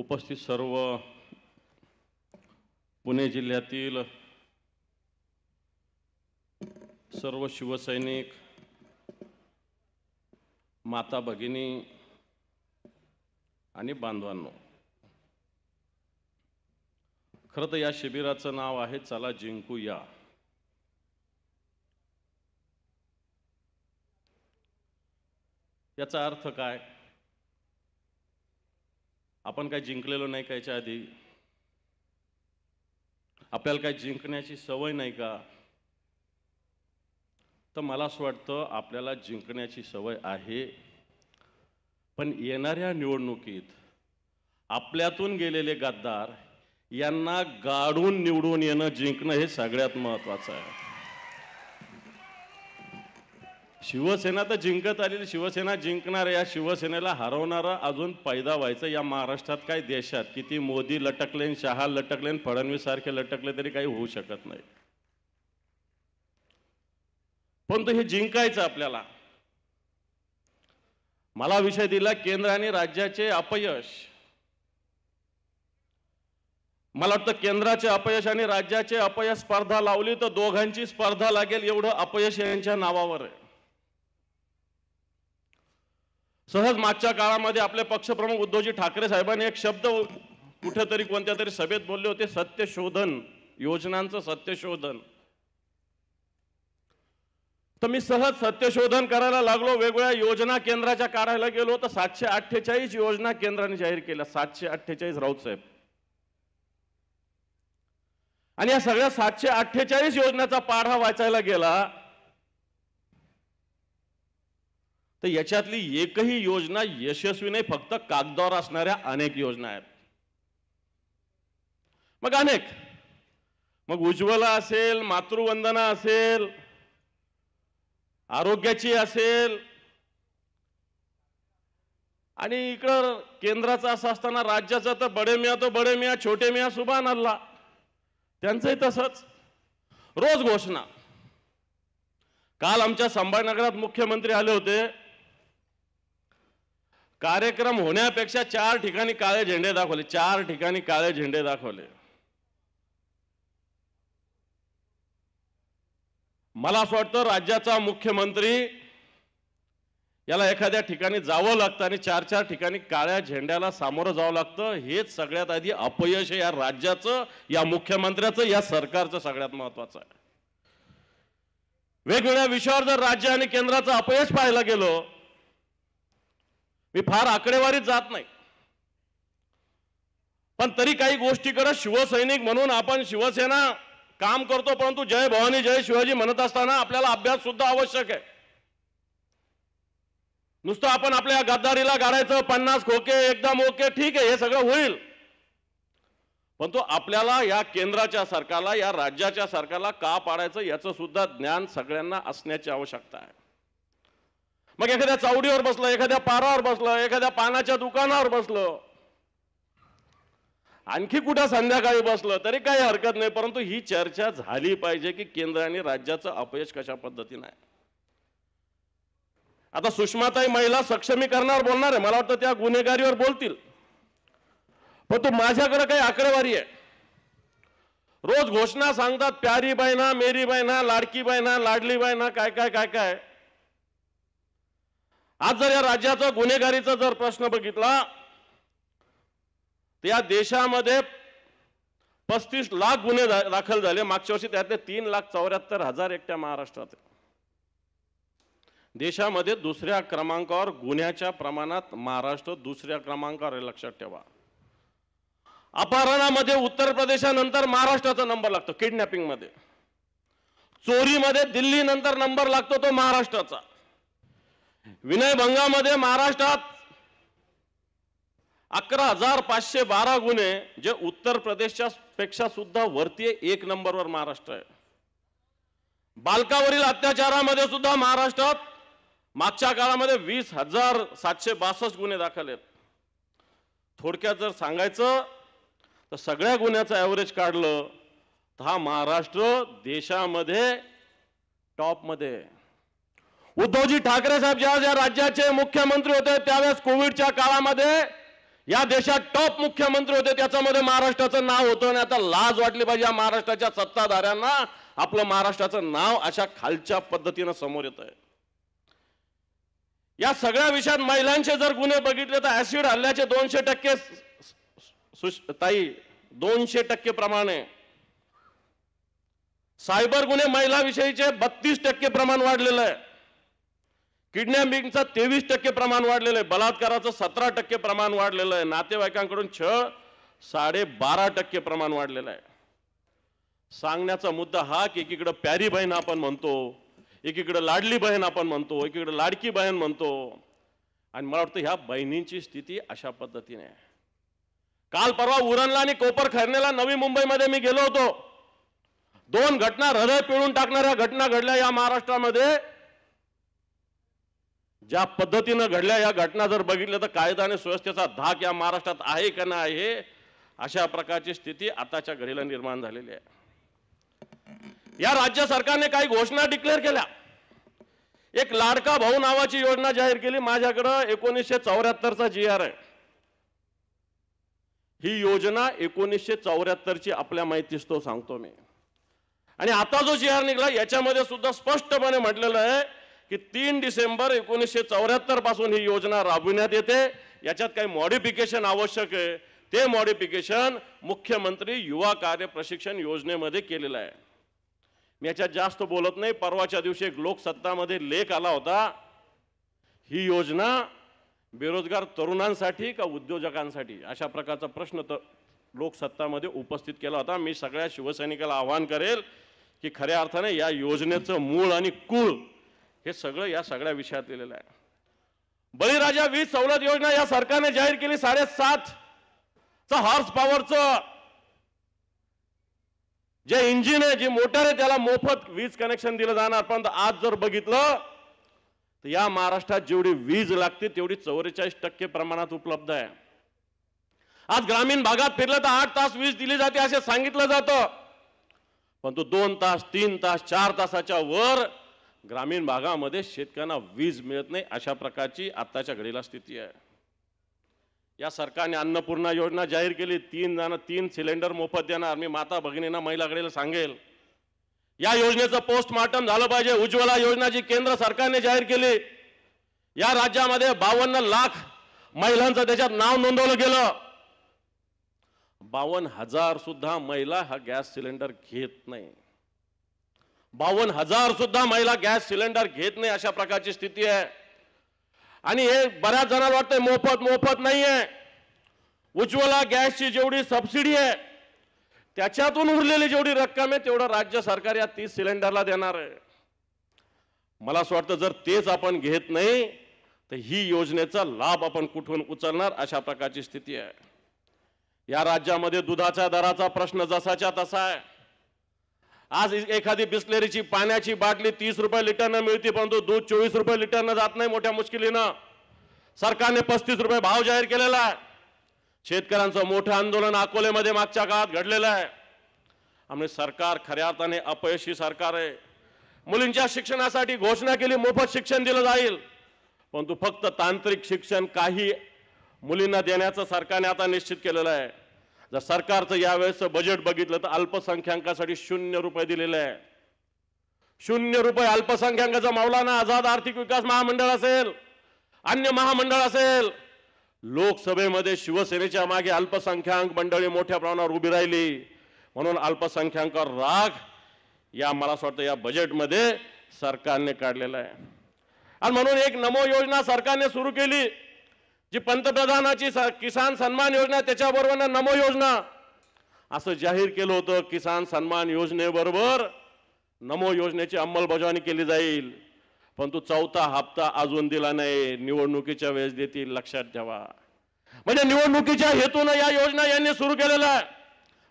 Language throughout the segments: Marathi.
उपस्थित सर्व पुणे जिल्ह्यातील सर्व शिवसैनिक माता भगिनी आणि बांधवांनो खरं तर या शिबिराचं नाव आहे चला जिंकूया याचा अर्थ काय आपण काय जिंकलेलो नाही का याच्या आधी आपल्याला काय जिंकण्याची सवय नाही का तर मला असं वाटतं आपल्याला जिंकण्याची सवय आहे पण येणाऱ्या निवडणुकीत आपल्यातून गेलेले गद्दार यांना गाडून निवडून येणं जिंकणं हे सगळ्यात महत्त्वाचं आहे शिवसेना तर जिंकत आलेली शिवसेना जिंकणार या शिवसेनेला हरवणारा अजून पैदा व्हायचं या महाराष्ट्रात काय देशात किती मोदी लटकलेन शहा लटकलेन फडणवीस सारखे लटकले तरी काही होऊ शकत नाही पण तो हे जिंकायचं आपल्याला मला विषय दिला केंद्र आणि राज्याचे अपयश मला वाटतं केंद्राचे अपयश आणि राज्याचे अपयश स्पर्धा लावली तर दोघांची स्पर्धा लागेल एवढं अपयश यांच्या नावावर आहे सहज मागच्या काळामध्ये आपले पक्षप्रमुख उद्धवजी ठाकरे साहेबांनी एक शब्द कुठेतरी कोणत्या तरी सभेत बोलले होते सत्यशोधन योजनांचं सत्यशोधन तर मी सहज सत्यशोधन करायला लागलो वेगवेगळ्या योजना केंद्राच्या काढायला गेलो तर सातशे अठ्ठेचाळीस योजना केंद्राने जाहीर केल्या सातशे अठ्ठेचाळीस राऊत साहेब आणि या सगळ्या सातशे अठ्ठेचाळीस योजनाचा पाढा वाचायला गेला तर याच्यातली एकही योजना यशस्वी नाही फक्त कागदावर असणाऱ्या अनेक योजना आहेत मग अनेक मग उज्ज्वला असेल मातृवंदना असेल आरोग्याची असेल आणि इकडं केंद्राचा असं असताना राज्याचा तर बडे मिया तो बडे मिया छोटे मिया सुभान अल्ला त्यांचंही तसंच रोज घोषणा काल आमच्या संभाजीनगरात मुख्यमंत्री आले होते कार्यक्रम होण्यापेक्षा चार ठिकाणी काळे झेंडे दाखवले चार ठिकाणी काळे झेंडे दाखवले मला असं वाटतं राज्याचा मुख्यमंत्री याला एखाद्या ठिकाणी जावं लागतं आणि चार चार ठिकाणी काळ्या झेंड्याला सामोरं जावं लागतं हेच सगळ्यात आधी अपयश या राज्याचं या मुख्यमंत्र्याचं या सरकारचं सगळ्यात महत्वाचं आहे वेगवेगळ्या विषयावर जर राज्य आणि केंद्राचं अपयश पाहायला गेलो मी फार आकडेवारीत जात नाही पण तरी काही गोष्टी करत शिवसैनिक म्हणून आपण शिवसेना काम करतो परंतु जय भवानी जय शिवाजी म्हणत असताना आपल्याला अभ्यास सुद्धा आवश्यक आहे नुसतं आपण आपल्या गद्दारीला गाडायचं पन्नास खोके एकदम ओके ठीक आहे हे सगळं होईल पण तो आपल्याला या केंद्राच्या सरकारला या राज्याच्या सरकारला का पाडायचं याचं सुद्धा ज्ञान सगळ्यांना असण्याची आवश्यकता आहे मग एखाद्या चावडीवर बसलं एखाद्या पारावर बसलं एखाद्या पानाच्या दुकानावर बसलं आणखी कुठं संध्याकाळी बसलं तरी काही हरकत नाही परंतु ही चर्चा झाली पाहिजे की केंद्र आणि राज्याचं अपयश कशा पद्धतीनं आहे आता सुषमाताई महिला सक्षमीकरणावर बोलणार आहे मला वाटतं त्या गुन्हेगारीवर बोलतील तू माझ्याकडे काही आकडेवारी आहे रोज घोषणा सांगतात प्यारी ना मेरी ना लाडकी ना लाडली ना काय काय काय काय आज जर या राज्याचा गुन्हेगारीचा जर प्रश्न बघितला या देशामध्ये पस्तीस लाख गुन्हे दाखल झाले मागच्या वर्षी त्यातले तीन लाख चौऱ्याहत्तर हजार एकट्या महाराष्ट्रात देशामध्ये दुसऱ्या क्रमांकावर गुन्ह्याच्या प्रमाणात महाराष्ट्र दुसऱ्या क्रमांकावर लक्षात ठेवा अपहरणामध्ये उत्तर प्रदेशानंतर महाराष्ट्राचा नंबर लागतो मध्ये चोरीमध्ये दिल्लीनंतर नंबर लागतो तो महाराष्ट्राचा विनयभंगामध्ये महाराष्ट्रात अकरा हजार पाचशे बारा गुन्हे जे उत्तर प्रदेशच्या पेक्षा सुद्धा वरती एक नंबरवर महाराष्ट्र आहे बालकावरील अत्याचारामध्ये सुद्धा महाराष्ट्रात मागच्या काळामध्ये वीस हजार सातशे बासष्ट गुन्हे दाखल आहेत थोडक्यात जर सांगायचं तर सगळ्या गुन्ह्याचं ॲव्हरेज काढलं तर हा महाराष्ट्र देशामध्ये टॉपमध्ये उद्धवजी ठाकरे साहेब ज्या ज्या राज्याचे मुख्यमंत्री होते त्यावेळेस कोविडच्या काळामध्ये या देशात टॉप मुख्यमंत्री होते त्याच्यामध्ये महाराष्ट्राचं नाव होतं आणि आता लाज वाटली पाहिजे या महाराष्ट्राच्या सत्ताधाऱ्यांना आपलं महाराष्ट्राचं नाव अशा खालच्या पद्धतीनं समोर येत आहे या सगळ्या विषयात महिलांचे जर गुन्हे बघितले तर ऍसिड हल्ल्याचे दोनशे टक्के ताई दोनशे टक्के प्रमाणे सायबर गुन्हे महिलाविषयीचे बत्तीस टक्के प्रमाण वाढलेलं आहे किडनॅपिंगचं तेवीस टक्के प्रमाण वाढलेलं आहे बलात्काराचं सतरा टक्के प्रमाण वाढलेलं आहे नातेवाईकांकडून छळ बारा टक्के प्रमाण वाढलेलं आहे सांगण्याचा मुद्दा हा की एकीकडं प्यारी बहीण आपण म्हणतो एकीकडं लाडली बहीण आपण म्हणतो एकीकडं लाडकी बहीण म्हणतो आणि मला वाटतं ह्या बहिणींची स्थिती अशा पद्धतीने आहे काल परवा उरणला आणि कोपर खरणेला नवी मुंबईमध्ये मी गेलो होतो दोन घटना हृदय पिळून टाकणाऱ्या घटना घडल्या या महाराष्ट्रामध्ये ज्या पद्धतीनं घडल्या या घटना जर बघितल्या तर कायदा आणि सुव्यवस्थेचा धाक या महाराष्ट्रात आहे का नाही आहे अशा प्रकारची स्थिती आताच्या घडीला निर्माण झालेली आहे या राज्य सरकारने काही घोषणा डिक्लेअर केल्या एक लाडका भाऊ नावाची योजना जाहीर केली माझ्याकडं एकोणीसशे चौऱ्याहत्तरचा जी आर आहे ही योजना एकोणीसशे चौऱ्याहत्तरची आपल्या माहितीस तो सांगतो मी आणि आता जो जी आर निघाला याच्यामध्ये सुद्धा स्पष्टपणे म्हटलेलं आहे की तीन डिसेंबर एकोणीसशे चौऱ्याहत्तर पासून ही योजना राबविण्यात येते याच्यात काही मॉडिफिकेशन आवश्यक आहे ते मॉडिफिकेशन मुख्यमंत्री युवा कार्य प्रशिक्षण योजनेमध्ये केलेलं आहे मी याच्यात जास्त बोलत नाही परवाच्या दिवशी एक लोकसत्तामध्ये लेख आला होता ही योजना बेरोजगार तरुणांसाठी का उद्योजकांसाठी अशा प्रकारचा प्रश्न तर लोकसत्तामध्ये उपस्थित केला होता मी सगळ्या शिवसैनिकाला आवाहन करेल की खऱ्या अर्थाने या योजनेचं मूळ आणि कूळ हे सगळं या सगळ्या विषयात लिहिलेलं आहे बळीराजा वीज सवलत योजना या सरकारने जाहीर केली साडेसात हॉर्स पॉवरचं जे इंजिन आहे जे मोटर आहे त्याला मोफत वीज कनेक्शन दिलं जाणार पण आज जर बघितलं तर या महाराष्ट्रात जेवढी वीज लागते तेवढी चौवेचाळीस टक्के प्रमाणात उपलब्ध आहे आज ग्रामीण भागात फिरलं तर आठ तास वीज दिली जाते असे सांगितलं जातं परंतु दोन तास तीन तास चार तासाच्या वर ग्रामीण भागामध्ये शेतकऱ्यांना वीज मिळत नाही अशा प्रकारची आताच्या घडीला स्थिती आहे या सरकारने अन्नपूर्णा योजना जाहीर केली तीन जण तीन सिलेंडर मोफत देणार मी माता भगिनींना महिलाकडेला सांगेल या योजनेचं पोस्टमार्टम झालं पाहिजे उज्ज्वला योजना जी केंद्र सरकारने जाहीर केली या राज्यामध्ये बावन्न लाख महिलांचं त्याच्यात नाव नोंदवलं गेलं बावन हजार सुद्धा महिला हा गॅस सिलेंडर घेत नाही बावन्न हजार सुद्धा महिला गॅस सिलेंडर घेत नाही अशा प्रकारची स्थिती आहे आणि हे बऱ्याच जणांना वाटतंय मोफत मोफत नाही आहे उज्ज्वला गॅसची जेवढी सबसिडी आहे त्याच्यातून उरलेली जेवढी रक्कम आहे तेवढं राज्य सरकार या तीस सिलेंडरला देणार आहे मला असं वाटतं जर तेच आपण घेत नाही तर ही योजनेचा लाभ आपण कुठून उचलणार अशा प्रकारची स्थिती आहे या राज्यामध्ये दुधाच्या दराचा प्रश्न जसाच्या तसा आहे आज एखादी बिस्लेरीची पाण्याची बाटली तीस रुपये लिटरनं मिळते परंतु दूध चोवीस रुपये लिटरनं जात नाही मोठ्या मुश्किलीनं सरकारने पस्तीस रुपये भाव जाहीर केलेला आहे शेतकऱ्यांचं मोठं आंदोलन अकोलेमध्ये मागच्या काळात घडलेलं आहे आम्ही सरकार खऱ्या अर्थाने अपयशी सरकार आहे मुलींच्या शिक्षणासाठी घोषणा केली मोफत शिक्षण दिलं जाईल परंतु फक्त तांत्रिक शिक्षण काही मुलींना देण्याचं सरकारने आता निश्चित केलेलं आहे जर सरकारचं यावेळेस बजेट बघितलं तर अल्पसंख्याकासाठी शून्य रुपये दिलेले आहे शून्य रुपये अल्पसंख्याकाचा मौलाना आझाद आर्थिक विकास महामंडळ असेल अन्य महामंडळ असेल लोकसभेमध्ये शिवसेनेच्या मागे अल्पसंख्याक मंडळी मोठ्या प्रमाणावर उभी राहिली म्हणून अल्पसंख्याकावर राग या मला असं वाटतं या बजेटमध्ये सरकारने काढलेला आहे आणि म्हणून एक नमो योजना सरकारने सुरू केली जी पंतप्रधानाची किसान सन्मान योजना त्याच्याबरोबर नमो योजना असं जाहीर केलं होतं किसान सन्मान योजनेबरोबर नमो योजनेची अंमलबजावणी केली जाईल परंतु चौथा हप्ता अजून दिला नाही निवडणुकीच्या वेळेस देतील लक्षात ठेवा म्हणजे निवडणुकीच्या हेतूनं या योजना यांनी सुरू केलेल्या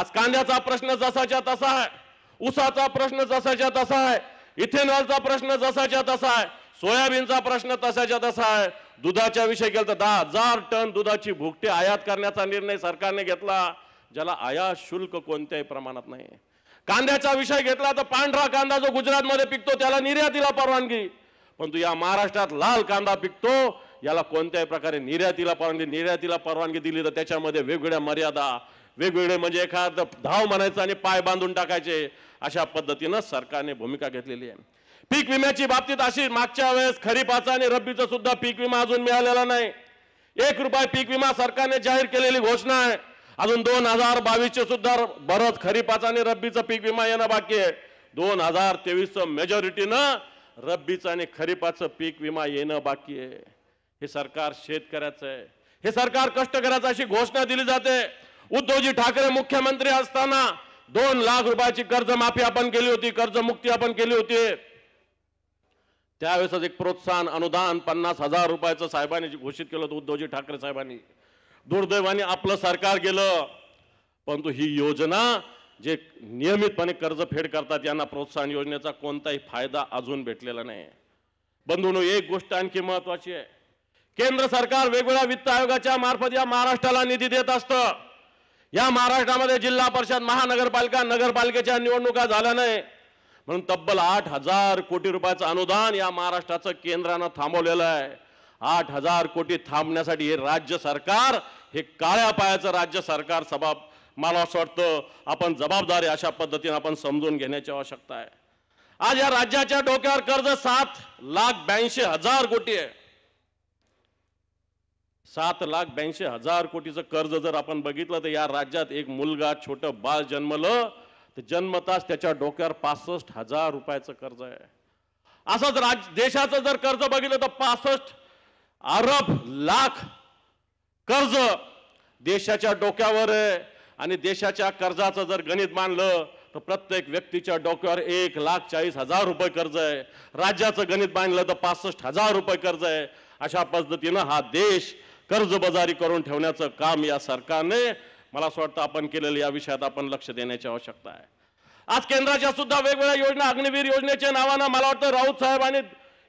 आज कांद्याचा प्रश्न जसाच्या तसा आहे उसाचा प्रश्न जसाच्या तसा आहे इथेनॉलचा प्रश्न जसाच्या तसा आहे सोयाबीनचा प्रश्न तसाच्या तसा आहे दुधाच्या विषय केला तर दहा हजार टन दुधाची भुकटी आयात करण्याचा निर्णय सरकारने घेतला ज्याला आयात शुल्क कोणत्याही प्रमाणात नाही कांद्याचा विषय घेतला तर पांढरा कांदा जो गुजरातमध्ये पिकतो त्याला निर्यातीला परवानगी परंतु या महाराष्ट्रात लाल कांदा पिकतो याला कोणत्याही प्रकारे निर्यातीला परवानगी निर्यातीला परवानगी दिली तर त्याच्यामध्ये वेगवेगळ्या मर्यादा वेगवेगळे म्हणजे एखादं धाव म्हणायचं आणि पाय बांधून टाकायचे अशा पद्धतीनं सरकारने भूमिका घेतलेली आहे पीक विम्याची बाबतीत अशी मागच्या वेळेस खरीपाचा आणि रब्बीचा सुद्धा पीक विमा अजून मिळालेला नाही एक रुपये पीक विमा सरकारने जाहीर केलेली घोषणा आहे अजून दोन हजार चे सुद्धा बरंच खरीपाचा आणि रब्बीचा पीक विमा येणं बाकी आहे दोन हजार तेवीसचं मेजॉरिटीनं रब्बीचं आणि खरीपाचं पीक विमा येणं बाकी आहे हे सरकार शेतकऱ्याचं आहे हे सरकार कष्ट करायचं अशी घोषणा दिली जाते उद्धवजी ठाकरे मुख्यमंत्री असताना दोन लाख रुपयाची कर्जमाफी आपण केली होती कर्जमुक्ती आपण केली होती त्यावेळेसच एक प्रोत्साहन अनुदान पन्नास हजार रुपयाचं साहेबांनी घोषित केलं होतं उद्धवजी ठाकरे साहेबांनी दुर्दैवाने आपलं सरकार गेलं परंतु ही योजना जे नियमितपणे कर्ज फेड करतात यांना प्रोत्साहन योजनेचा कोणताही फायदा अजून भेटलेला नाही बंधूनो एक गोष्ट आणखी महत्वाची आहे केंद्र सरकार वेगवेगळ्या वित्त आयोगाच्या मार्फत या महाराष्ट्राला निधी देत असतं या महाराष्ट्रामध्ये जिल्हा परिषद महानगरपालिका नगरपालिकेच्या निवडणुका झाल्या नाही म्हणून तब्बल आठ हजार कोटी रुपयाचं अनुदान या महाराष्ट्राचं केंद्रानं थांबवलेलं आहे आठ हजार कोटी थांबण्यासाठी हे राज्य सरकार हे काळ्या पायाचं राज्य सरकार सभा मला असं वाटतं आपण जबाबदारी अशा पद्धतीने आपण समजून घेण्याची आवश्यकता आहे आज या राज्याच्या डोक्यावर कर्ज सात लाख ब्याऐंशी हजार कोटी आहे सात लाख ब्याऐंशी हजार कोटीचं कर्ज जर आपण बघितलं तर या राज्यात एक मुलगा छोटं बाळ जन्मलं तर जन्मताच त्याच्या डोक्यावर पासष्ट हजार रुपयाचं कर्ज आहे असंच राज देशाचं जर कर्ज बघितलं तर पासष्ट अरब लाख कर्ज देशाच्या डोक्यावर आहे आणि देशाच्या कर्जाचं जर गणित मानलं तर प्रत्येक व्यक्तीच्या डोक्यावर एक लाख चाळीस हजार रुपये कर्ज आहे राज्याचं गणित मानलं तर पासष्ट हजार रुपये कर्ज आहे अशा पद्धतीनं हा देश कर्जबाजारी करून ठेवण्याचं काम या सरकारने मला असं वाटतं आपण केलेलं या विषयात आपण लक्ष देण्याची आवश्यकता आहे आज केंद्राच्या सुद्धा वेगवेगळ्या योजना अग्निवीर योजनेच्या नावानं मला वाटतं राऊत आणि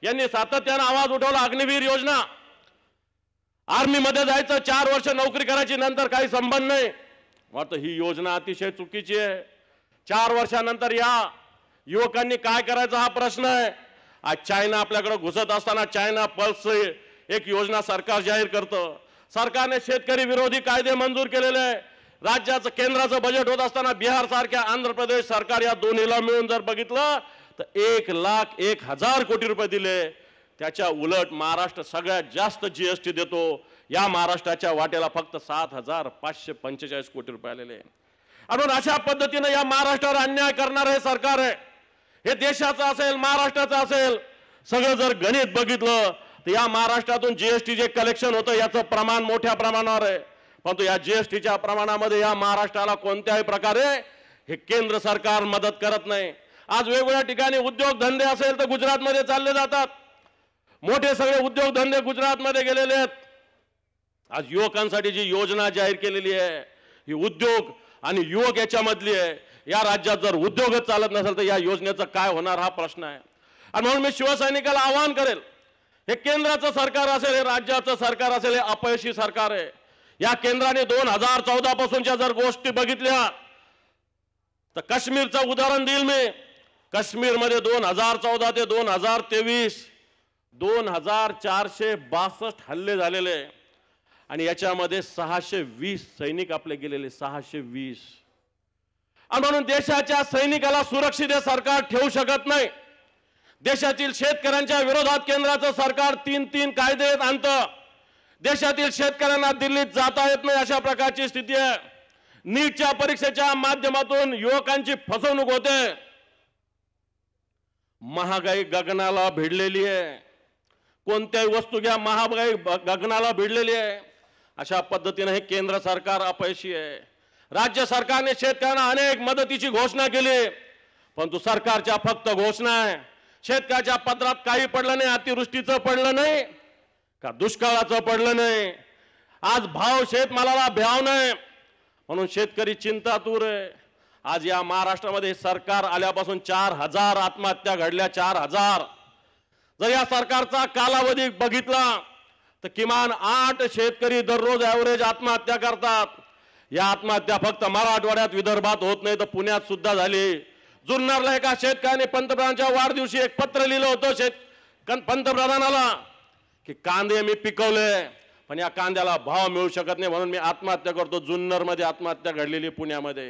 यांनी सातत्यानं आवाज उठवला अग्निवीर योजना आर्मी मध्ये जायचं चार वर्ष नोकरी करायची नंतर काही संबंध नाही वाटतं ही योजना अतिशय चुकीची आहे चार वर्षानंतर या युवकांनी काय करायचं हा प्रश्न आहे आज चायना आपल्याकडे घुसत असताना चायना पल्स एक योजना सरकार जाहीर करतं सरकारने शेतकरी विरोधी कायदे मंजूर केलेले आहे राज्याचं केंद्राचं बजेट होत असताना बिहार सारख्या आंध्र प्रदेश सरकार या दोन्हीला मिळून जर बघितलं तर एक लाख एक हजार कोटी रुपये दिले त्याच्या उलट महाराष्ट्र सगळ्यात जास्त जीएसटी देतो या महाराष्ट्राच्या वाट्याला फक्त सात हजार पाचशे पंचेचाळीस कोटी रुपये आलेले म्हणून अशा पद्धतीने या महाराष्ट्रावर अन्याय करणारं हे सरकार आहे हे देशाचं असेल महाराष्ट्राचं असेल सगळं जर गणित बघितलं तर या महाराष्ट्रातून जीएसटी जे कलेक्शन होतं याचं प्रमाण मोठ्या प्रमाणावर आहे परंतु या जीएसटीच्या प्रमाणामध्ये या महाराष्ट्राला कोणत्याही प्रकारे हे केंद्र सरकार मदत करत नाही आज वेगवेगळ्या ठिकाणी उद्योगधंदे असेल तर गुजरातमध्ये चालले जातात मोठे सगळे उद्योगधंदे गुजरातमध्ये गेलेले आहेत आज युवकांसाठी जी योजना जाहीर केलेली आहे ही उद्योग आणि युवक याच्यामधली आहे या राज्यात जर उद्योगच चालत नसेल तर या योजनेचं काय होणार हा प्रश्न आहे आणि म्हणून मी शिवसैनिकाला आवाहन करेल हे केंद्राचं सरकार असेल हे राज्याचं सरकार असेल हे अपयशी सरकार आहे या केंद्राने दोन हजार चौदा पासूनच्या जर गोष्टी बघितल्या तर काश्मीरचं उदाहरण देईल मी काश्मीरमध्ये दोन हजार चौदा ते दोन हजार तेवीस दोन हजार चारशे बासष्ट हल्ले झालेले आणि याच्यामध्ये सहाशे वीस सैनिक आपले गेलेले सहाशे वीस आणि म्हणून देशाच्या सैनिकाला सुरक्षित सरकार ठेवू शकत नाही देशातील शेतकऱ्यांच्या विरोधात केंद्राचं सरकार तीन तीन कायदे आणतं देशातील शेतकऱ्यांना दिल्लीत जाता येत नाही अशा प्रकारची स्थिती आहे नीटच्या परीक्षेच्या माध्यमातून युवकांची फसवणूक होते महागाई गगनाला भिडलेली आहे कोणत्याही वस्तू घ्या महागाई गगनाला भिडलेली आहे अशा पद्धतीने हे केंद्र सरकार अपयशी आहे राज्य सरकारने शेतकऱ्यांना अनेक मदतीची घोषणा केली परंतु सरकारच्या फक्त घोषणा आहे शेतकऱ्याच्या पत्रात काही पडलं नाही अतिवृष्टीचं पडलं नाही का दुष्काळाचं पडलं नाही आज भाव शेतमालाला भ्याव नाही म्हणून शेतकरी चिंतातूर आहे आज या महाराष्ट्रामध्ये सरकार आल्यापासून चार हजार आत्महत्या घडल्या चार हजार जर या सरकारचा कालावधी बघितला तर किमान आठ शेतकरी दररोज ॲव्हरेज आत्महत्या करतात या आत्महत्या फक्त मराठवाड्यात विदर्भात होत नाही तर पुण्यात सुद्धा झाली जुन्नरला एका शेतकऱ्याने पंतप्रधानांच्या वाढदिवशी एक पत्र लिहिलं होतं शेत पंतप्रधानाला की कांदे मी पिकवले पण या कांद्याला भाव मिळू शकत नाही म्हणून मी आत्महत्या करतो मध्ये आत्महत्या घडलेली पुण्यामध्ये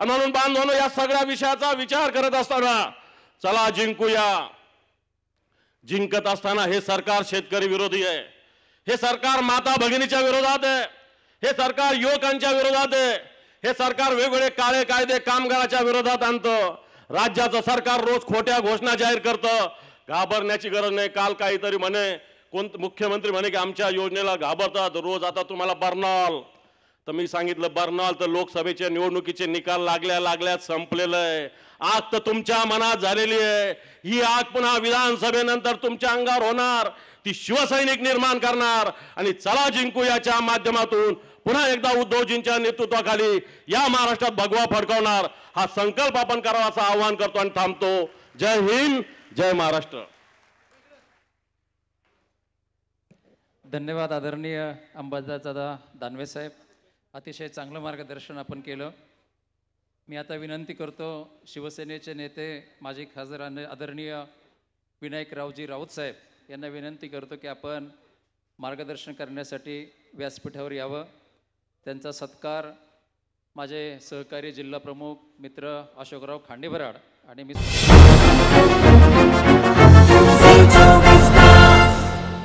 आणि म्हणून बांधवांनो या सगळ्या विषयाचा विचार करत असताना चला जिंकूया जिंकत असताना हे सरकार शेतकरी विरोधी आहे हे सरकार माता भगिनीच्या विरोधात आहे हे सरकार युवकांच्या विरोधात आहे हे सरकार वेगवेगळे काळे कायदे कामगाराच्या विरोधात आणतं राज्याचं सरकार रोज खोट्या घोषणा जाहीर करतं घाबरण्याची गरज नाही काल काहीतरी म्हणे कोण मुख्यमंत्री म्हणे की आमच्या योजनेला घाबरतात रोज आता तुम्हाला बर्नॉल तर मी सांगितलं बर्नॉल तर लोकसभेच्या निवडणुकीचे निकाल लागल्या लागल्यात संपलेलं आहे आग तर तुमच्या मनात झालेली आहे ही आग पुन्हा विधानसभेनंतर तुमच्या अंगावर होणार ती शिवसैनिक निर्माण करणार आणि चला जिंकू याच्या माध्यमातून पुन्हा एकदा उद्धवजींच्या नेतृत्वाखाली या महाराष्ट्रात भगवा फडकवणार हा संकल्प आपण करावा असं आवाहन करतो आणि थांबतो जय हिंद जय महाराष्ट्र धन्यवाद आदरणीय दादा दानवे साहेब अतिशय चांगलं मार्गदर्शन आपण केलं मी आता विनंती करतो शिवसेनेचे नेते माजी खासदार आदरणीय विनायकरावजी राऊत साहेब यांना विनंती करतो की आपण मार्गदर्शन करण्यासाठी व्यासपीठावर यावं त्यांचा सत्कार माझे सहकारी जिल्हा प्रमुख मित्र अशोकराव खांडेभराड आणि मी